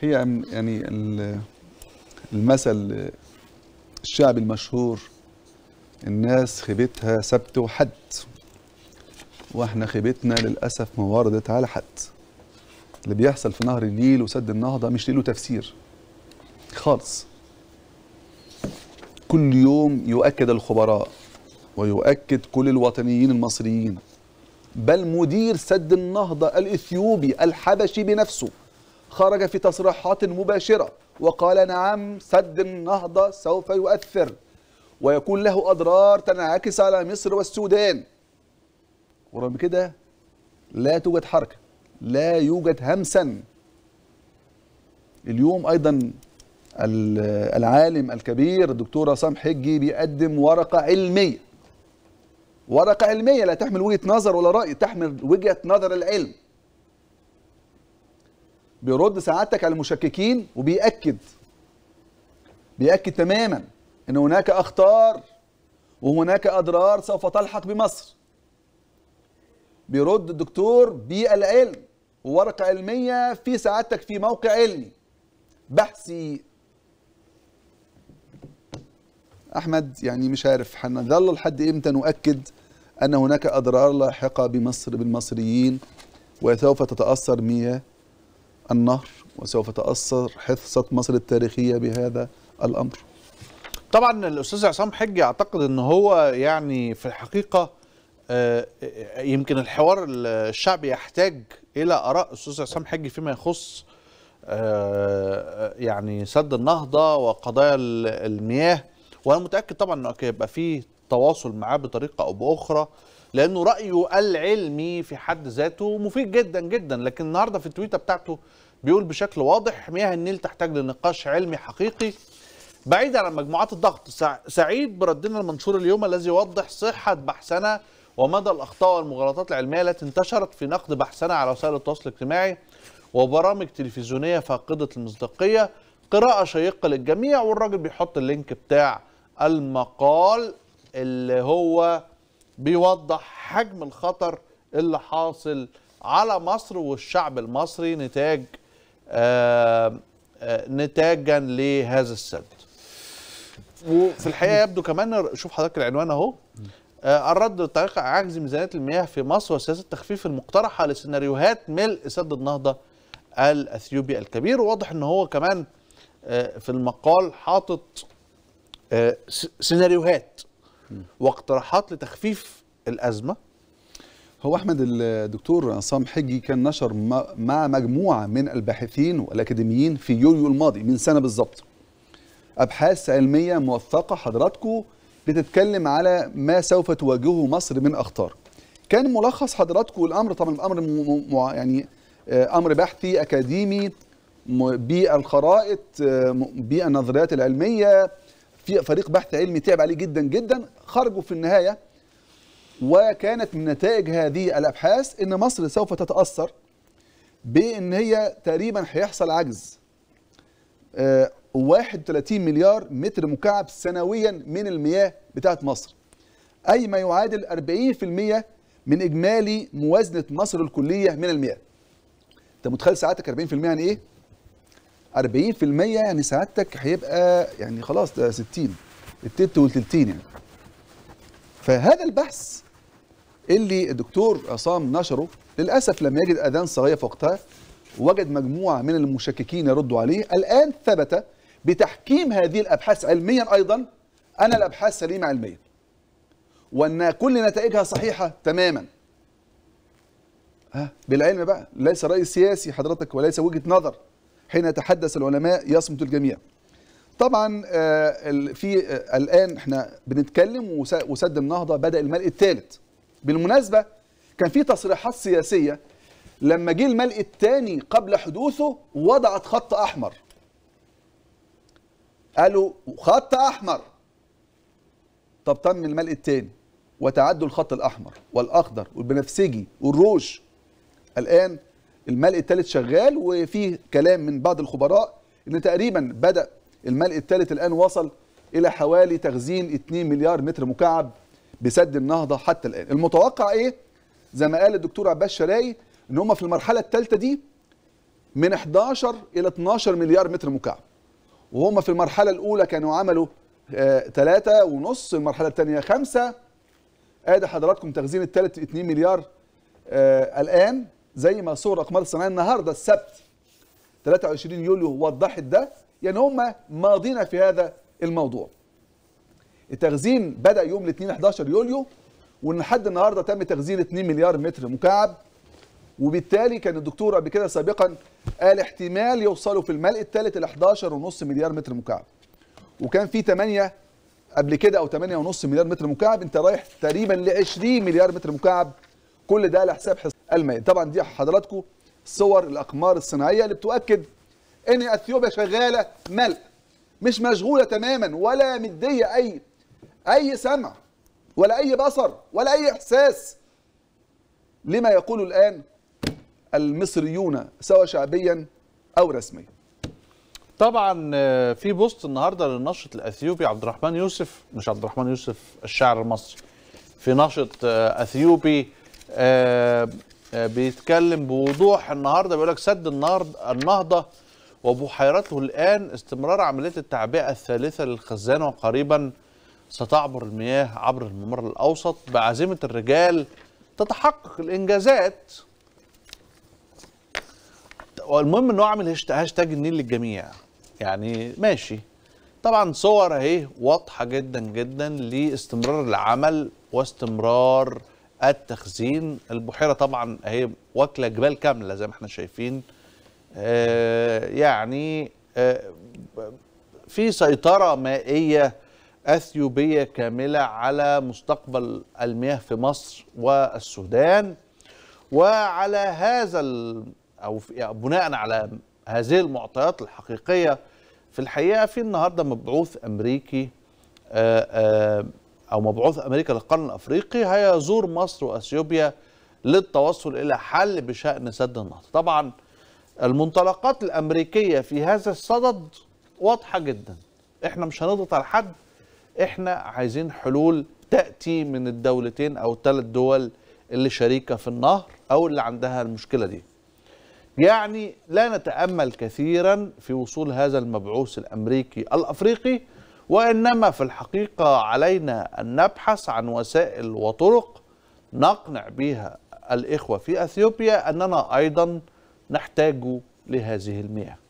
هي يعني المثل الشعبي المشهور الناس خيبتها سبت وحد واحنا خيبتنا للاسف ما وردت على حد اللي بيحصل في نهر النيل وسد النهضه مش له تفسير خالص كل يوم يؤكد الخبراء ويؤكد كل الوطنيين المصريين بل مدير سد النهضه الاثيوبي الحبشي بنفسه خرج في تصريحات مباشرة وقال نعم سد النهضة سوف يؤثر ويكون له أضرار تنعكس على مصر والسودان ورغم كده لا توجد حركة لا يوجد همسا اليوم أيضا العالم الكبير الدكتور عصام حجي بيقدم ورقة علمية ورقة علمية لا تحمل وجهة نظر ولا رأي تحمل وجهة نظر العلم بيرد سعادتك على المشككين وبيأكد بيأكد تماما ان هناك اخطار وهناك اضرار سوف تلحق بمصر بيرد الدكتور بالعلم وورقه علميه في سعادتك في موقع علمي بحثي احمد يعني مش عارف هنظل لحد امتى نؤكد ان هناك اضرار لاحقه بمصر بالمصريين وسوف تتاثر مياه النهر وسوف تأثر حصة مصر التاريخية بهذا الأمر طبعا الأستاذ عصام حجي أعتقد أن هو يعني في الحقيقة آه، يمكن الحوار الشعبي يحتاج إلى آراء الأستاذ عصام حجي فيما يخص آه، يعني سد النهضة وقضايا المياه وأنا متأكد طبعا أنه هيبقى فيه تواصل معاه بطريقة أو بأخرى لانه رايه العلمي في حد ذاته مفيد جدا جدا لكن النهارده في التويته بتاعته بيقول بشكل واضح مياه النيل تحتاج لنقاش علمي حقيقي بعيدا عن مجموعات الضغط سعيد بردنا المنشور اليوم الذي يوضح صحه بحثنا ومدى الاخطاء والمغالطات العلميه التي انتشرت في نقد بحثنا على وسائل التواصل الاجتماعي وبرامج تلفزيونيه فاقده المصداقيه قراءه شيقه للجميع والراجل بيحط اللينك بتاع المقال اللي هو بيوضح حجم الخطر اللي حاصل على مصر والشعب المصري نتاج آه، آه، نتاجا لهذا السد وفي الحقيقه يبدو كمان شوف حضرتك العنوان اهو آه، الرد لطريقة عجز ميزانية المياه في مصر وسياسة التخفيف المقترحة لسيناريوهات ملء سد النهضة الأثيوبي الكبير وواضح أن هو كمان في المقال حاطط سيناريوهات واقتراحات لتخفيف الازمه هو احمد الدكتور عصام حجي كان نشر مع مجموعه من الباحثين والاكاديميين في يوليو الماضي من سنه بالظبط ابحاث علميه موثقه حضراتكم بتتكلم على ما سوف تواجهه مصر من اخطار كان ملخص حضراتكم الامر طبعا الامر يعني آه، امر بحثي اكاديمي بالخرائط آه، بالنظريات العلميه في فريق بحث علمي تعب عليه جدا جدا خرجوا في النهايه وكانت من نتائج هذه الابحاث ان مصر سوف تتاثر بان هي تقريبا هيحصل عجز 31 آه، مليار متر مكعب سنويا من المياه بتاعه مصر اي ما يعادل 40% من اجمالي موازنه مصر الكليه من المياه انت متخيل ساعتك 40% يعني ايه 40% يعني سعادتك هيبقى يعني خلاص ده 60 التلت والتلتين يعني فهذا البحث اللي الدكتور عصام نشره للاسف لم يجد اذان صغيره في وقتها وجد مجموعه من المشككين يردوا عليه الان ثبت بتحكيم هذه الابحاث علميا ايضا ان الابحاث سليمه علميا وان كل نتائجها صحيحه تماما ها بالعلم بقى ليس راي سياسي حضرتك وليس وجهه نظر حين يتحدث العلماء يصمت الجميع طبعا آه، في آه، الان احنا بنتكلم وسد النهضه بدا الملء الثالث بالمناسبه كان في تصريحات سياسيه لما جه الملء الثاني قبل حدوثه وضعت خط احمر قالوا خط احمر طب تم الملء الثاني وتعدوا الخط الاحمر والاخضر والبنفسجي والروج الان الملء الثالث شغال وفي كلام من بعض الخبراء ان تقريبا بدا الملء الثالث الان وصل الى حوالي تخزين 2 مليار متر مكعب بسد النهضه حتى الان المتوقع ايه زي ما قال الدكتور عباس شراي ان هم في المرحله الثالثه دي من 11 الى 12 مليار متر مكعب وهم في المرحله الاولى كانوا عملوا ثلاثة آه، ونص المرحله الثانيه خمسة ادي حضراتكم تخزين الثالث 2 مليار آه الان زي ما صور اقمار الصناعيه النهارده السبت 23 يوليو وضحت ده يعني هم ماضينا في هذا الموضوع التخزين بدا يوم الاثنين 11 يوليو وان لحد النهارده تم تخزين 2 مليار متر مكعب وبالتالي كان الدكتور قبل كده سابقا قال احتمال يوصلوا في الملء الثالث ل 11.5 مليار متر مكعب وكان في 8 قبل كده او 8.5 مليار متر مكعب انت رايح تقريبا ل 20 مليار متر مكعب كل ده على حساب المائيه طبعا دي حضراتكم صور الاقمار الصناعيه اللي بتؤكد ان اثيوبيا شغاله ملء مش مشغوله تماما ولا مديه اي اي سمع ولا اي بصر ولا اي احساس لما يقول الان المصريون سواء شعبيا او رسميا طبعا آه، في بوست النهارده للناشط الاثيوبي عبد الرحمن يوسف مش عبد الرحمن يوسف الشاعر المصري في نشط آه، اثيوبي آه، آه، بيتكلم بوضوح النهارده بيقول لك سد النهضه وبحيرته الان استمرار عمليه التعبئه الثالثه للخزان وقريبا ستعبر المياه عبر الممر الاوسط بعزيمه الرجال تتحقق الانجازات والمهم انه اعمل هاشتاج النيل للجميع يعني ماشي طبعا صور اهي واضحه جدا جدا لاستمرار العمل واستمرار التخزين البحيره طبعا هي واكله جبال كامله زي ما احنا شايفين آه، يعني آه، في سيطره مائيه اثيوبيه كامله على مستقبل المياه في مصر والسودان وعلى هذا او يعني بناء على هذه المعطيات الحقيقيه في الحقيقه في النهارده مبعوث امريكي آه، أو مبعوث أمريكا للقرن الأفريقي هيزور مصر وأثيوبيا للتوصل إلى حل بشأن سد النهضة طبعا المنطلقات الأمريكية في هذا الصدد واضحة جدا إحنا مش هنضغط على حد إحنا عايزين حلول تأتي من الدولتين أو الثلاث دول اللي شريكة في النهر أو اللي عندها المشكلة دي يعني لا نتأمل كثيرا في وصول هذا المبعوث الأمريكي الأفريقي وإنما في الحقيقة علينا أن نبحث عن وسائل وطرق نقنع بها الإخوة في أثيوبيا أننا أيضا نحتاج لهذه المياه